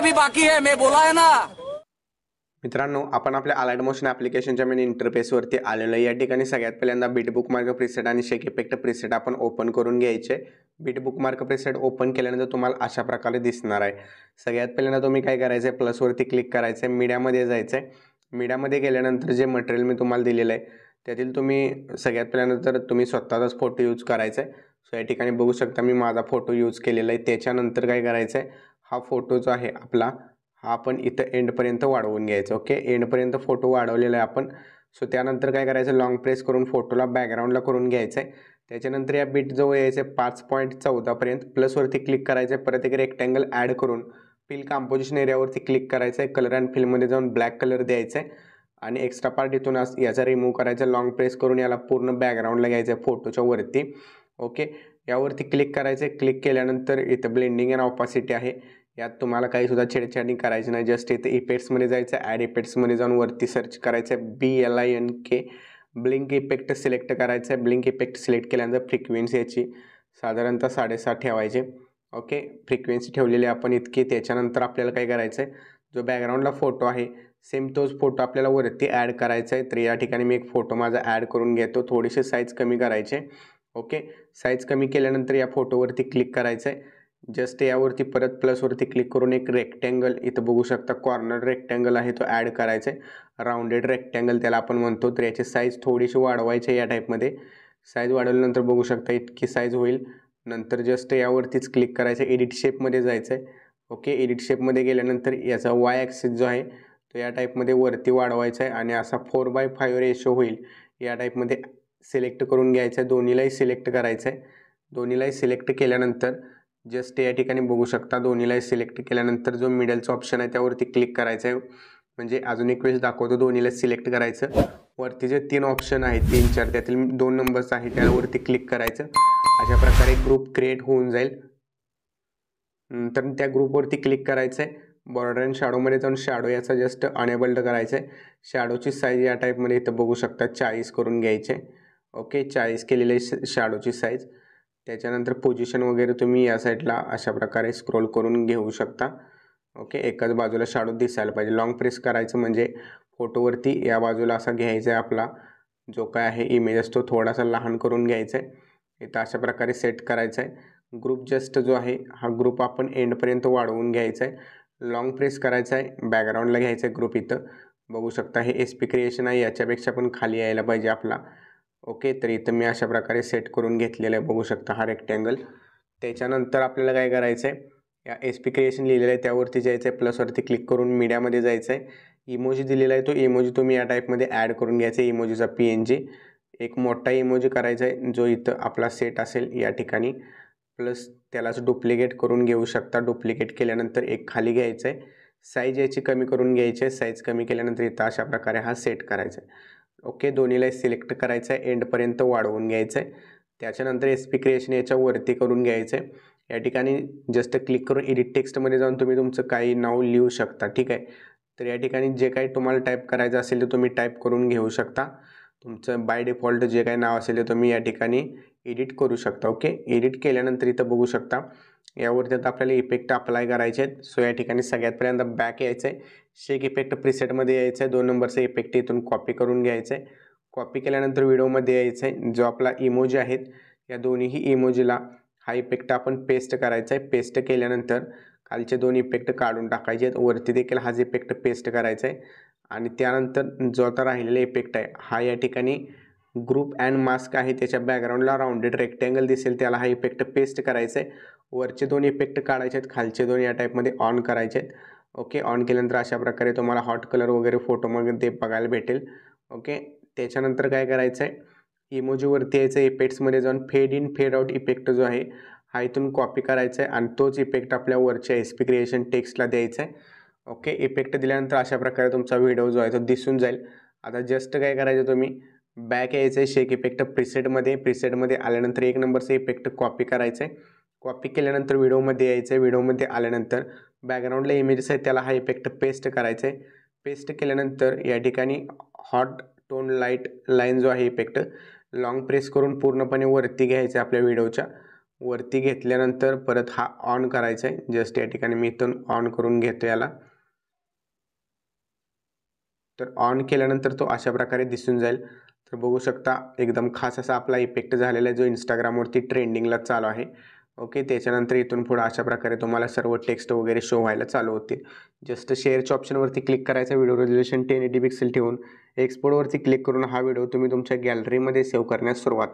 बाकी है मैं बोला ना मित्रांनो आपण आपल्या अलाइड मोशन ऍप्लिकेशनच्या मेन इंटरफेसवरती आलेलो या ठिकाणी सगळ्यात पहिल्यांदा बीट बुक मार्क प्रिसेट आणि शेक इफेक्ट प्रिसेट आपण ओपन करून घ्यायचे beat bookmark preset open केल्यानंतर तुम्हाला अशा प्रकारे दिसणार आहे सगळ्यात पहिल्यांदा तुम्ही काय करायचं आहे प्लसवरती क्लिक करायचं आहे मीडियामध्ये जायचं आहे मीडियामध्ये गेल्यानंतर जे मटेरियल मी तुम्हाला दिलेलं आहे त्यातील तुम्ही सगळ्यात पहिल्यांदा पहिल्यानंतर तुम्ही स्वतःचाच फोटो यूज करायचा आहे सो या ठिकाणी बघू शकता मी माझा फोटो यूज केलेला आहे त्याच्यानंतर काय करायचं आहे हा फोटो जो आहे आपला हा आपण इथं एंडपर्यंत वाढवून घ्यायचा ओके एंडपर्यंत फोटो वाढवलेला आहे आपण सो त्यानंतर काय करायचं लॉंग प्रेस करून फोटोला बॅकग्राऊंडला करून घ्यायचं आहे त्याच्यानंतर या बीट जवळ यायचं आहे पाच पॉईंट चौदापर्यंत प्लसवरती क्लिक करायचं आहे परत एक रेक्टँगल ॲड करून फिल कॉम्पोजिशन एरियावरती क्लिक करायचं आहे कलर अँड फिलमध्ये जाऊन ब्लॅक कलर द्यायचं आहे आणि एक्स्ट्रा पार्ट इथून अस याचा रिमूव्ह करायचा लॉंग प्रेस करून याला पूर्ण बॅकग्राऊंडला घ्यायचं आहे फोटोच्या वरती ओके यावरती क्लिक करायचं आहे क्लिक केल्यानंतर इथं ब्लेंडिंग अँड ऑपॉसिटी आहे यात तुम्हाला काही सुद्धा छेडछाडी करायची नाही जस्ट इथे इफेक्ट्समध्ये जायचं ॲड इफेक्ट्समध्ये जाऊन वरती सर्च करायचं आहे B L I N K blink effect select करायचं आहे ब्लिंक इफेक्ट सिलेक्ट केल्यानंतर फ्रिक्वेन्सी याची साधारणतः साडेसात ठेवायचे ओके फ्रिक्वेन्सी ठेवलेली आपण इतकी त्याच्यानंतर आपल्याला काय करायचं आहे जो बॅकग्राऊंडला फोटो आहे सेम तोच फोटो आपल्याला वरती ॲड करायचा आहे तर या ठिकाणी मी एक फोटो माझा ॲड करून घेतो थोडीशी साईज कमी करायचे ओके साईज कमी केल्यानंतर या फोटोवरती क्लिक करायचं आहे जस्ट यावरती परत प्लसवरती क्लिक करून एक रेक्टँगल इथं बघू शकता कॉर्नर रेक्टँगल आहे तो ॲड करायचं आहे राऊंडेड रेक्टँगल त्याला आपण म्हणतो तर याची साईज थोडीशी वाढवायची आहे या टाईपमध्ये साईज वाढवल्यानंतर बघू शकता इतकी साईज होईल नंतर जस्ट यावरतीच क्लिक करायचं आहे एडिट शेपमध्ये जायचं आहे ओके एडिट शेपमध्ये गेल्यानंतर याचा वाय ॲक्सिस जो आहे तो या टाईपमध्ये वरती वाढवायचा आहे आणि असा फोर बाय फायव्ह रेशो होईल या टाईपमध्ये सिलेक्ट करून घ्यायचं आहे दोन्हीलाही सिलेक्ट करायचं आहे दोन्हीलाही सिलेक्ट केल्यानंतर जस्ट या ठिकाणी बघू शकता दोन्हीला सिलेक्ट केल्यानंतर जो मिडलचं ऑप्शन आहे त्यावरती क्लिक करायचं आहे म्हणजे अजून एक वेळेस दाखवतो दोन्हीला सिलेक्ट करायचं वरती जे तीन ऑप्शन आहेत तीन चार त्यातील दोन नंबर्स आहेत त्यावरती क्लिक करायचं अशा प्रकारे ग्रुप क्रिएट होऊन जाईल तर त्या ग्रुपवरती क्लिक करायचं आहे बॉर्डर अँड शॅडोमध्ये जाऊन शॅडो याचा जस्ट अनेबल्ड करायचं आहे शॅडोची साईज या टाईपमध्ये इथं बघू शकता चाळीस करून घ्यायचे ओके चाळीस केलेली शॅडोची साईज त्याच्यानंतर पोजिशन वगैरे तुम्ही या साईडला अशा प्रकारे स्क्रोल करून घेऊ शकता ओके एकाच बाजूला शाडू दिसायला पाहिजे लाँग प्रेस करायचं म्हणजे फोटोवरती या बाजूला असा घ्यायचा आहे आपला जो काय आहे इमेज असतो थोडासा लहान करून घ्यायचा आहे इथं अशा प्रकारे सेट करायचा आहे ग्रुप जस्ट जो आहे हा ग्रुप आपण एंडपर्यंत वाढवून घ्यायचा आहे लाँग प्रेस करायचा आहे बॅकग्राऊंडला घ्यायचा आहे ग्रुप इथं बघू शकता हे एस पी क्रिएशन आहे याच्यापेक्षा पण खाली यायला पाहिजे आपला ओके तर इथं मी अशा प्रकारे सेट करून घेतलेलं आहे बघू शकता हा रेक्टँगल त्याच्यानंतर आपल्याला काय करायचं आहे या एस पी क्रिएशन लिहिलेलं आहे त्यावरती जायचं आहे प्लसवरती क्लिक करून मीडियामध्ये जायचं आहे इमोजी दिलेला आहे तो इमोजी तुम्ही या टाईपमध्ये ॲड करून घ्यायचा आहे इमोजीचा पी एन जी एक मोठा इमोजी करायचा आहे जो इथं आपला सेट असेल या ठिकाणी प्लस त्यालाच डुप्लिकेट करून घेऊ शकता डुप्लिकेट केल्यानंतर एक खाली घ्यायचं आहे साईज याची कमी करून घ्यायची आहे साईज कमी केल्यानंतर इथं अशा प्रकारे हा सेट करायचा आहे ओके दोन्हीला सिलेक्ट करायचं आहे एंडपर्यंत वाढवून घ्यायचं आहे त्याच्यानंतर एस पी क्रिएशन याच्या वरती करून घ्यायचं आहे या ठिकाणी जस्ट क्लिक करून एडिट टेक्स्टमध्ये जाऊन तुम्ही तुमचं काही नाव लिहू शकता ठीक आहे तर या ठिकाणी जे काही तुम्हाला टाईप करायचं असेल ते तुम्ही टाईप करून घेऊ शकता तुमचं बाय डिफॉल्ट जे काही नाव असेल ते तुम्ही या ठिकाणी एडिट करू शकता ओके एडिट केल्यानंतर इथं बघू शकता यावरती आता आपल्याला इफेक्ट अप्लाय करायचे आहेत सो या ठिकाणी सगळ्यात पहिल्यांदा बॅक यायचं आहे शेक इफेक्ट प्रिसेटमध्ये यायचं आहे दोन नंबरचं इफेक्ट इथून कॉपी करून घ्यायचं आहे कॉपी केल्यानंतर व्हिडिओमध्ये यायचं आहे जो आपला इमोजी आहेत या दोन्हीही इमोजीला हा इफेक्ट आपण पेस्ट करायचा आहे पेस्ट केल्यानंतर खालचे दोन इफेक्ट काढून टाकायचे आहेत वरती देखील हाच इफेक्ट पेस्ट करायचा आहे आणि त्यानंतर जो आता राहिलेला इफेक्ट आहे हा या ठिकाणी ग्रुप अँड मास्क आहे त्याच्या बॅकग्राऊंडला राऊंडेड रेक्टँगल दिसेल त्याला हा इफेक्ट पेस्ट करायचा आहे वरचे दोन इफेक्ट काढायचे आहेत खालचे दोन या टाईपमध्ये ऑन करायचे आहेत ओके ऑन केल्यानंतर अशा प्रकारे तुम्हाला हॉट कलर वगैरे फोटोमध्ये ते बघायला भेटेल ओके त्याच्यानंतर काय करायचं आहे इमोजीवरती यायचं आहे इफेक्ट्समध्ये जाऊन fade in fade out effect जो आहे हा इथून कॉपी करायचा आहे आणि तोच इफेक्ट आपल्या वरच्या एस पी क्रिएशन टेक्स्टला द्यायचा आहे ओके इफेक्ट दिल्यानंतर अशा प्रकारे तुमचा व्हिडिओ जो आहे तो दिसून जाईल आता जस्ट काय करायचं तुम्ही बॅक यायचं आहे शेक इफेक्ट प्रिसेटमध्ये प्रिसेटमध्ये आल्यानंतर एक नंबरचं इफेक्ट कॉपी करायचं आहे कॉपी केल्यानंतर व्हिडिओमध्ये यायचं आहे व्हिडिओमध्ये आल्यानंतर बॅकग्राऊंडला इमेजेस आहे त्याला हा इफेक्ट पेस्ट करायचा आहे पेस्ट केल्यानंतर या ठिकाणी हॉट टोन लाईट लाईन जो आहे इफेक्ट लाँग प्रेस करून पूर्णपणे वरती घ्यायचं आहे आपल्या व्हिडिओच्या वरती घेतल्यानंतर परत हा ऑन करायचा आहे जस्ट या ठिकाणी मी इथून ऑन करून घेतो याला तर ऑन केल्यानंतर तो अशा प्रकारे दिसून जाईल तर बघू शकता एकदम खास असा आपला इफेक्ट झालेला आहे जो इंस्टाग्रामवरती ट्रेंडिंगला चालू आहे ओके त्याच्यानंतर इथून पुढं अशा प्रकारे तुम्हाला सर्व टेक्स्ट वगैरे शो व्हायला चालू होतील जस्ट शेअरच्या ऑप्शनवरती क्लिक करायचा video resolution ten eighty pixel ठेवून एक्सपोर्टवरती क्लिक करून हा व्हिडिओ तुम्ही तुमच्या गॅलरीमध्ये सेव्ह करण्यास सुरुवात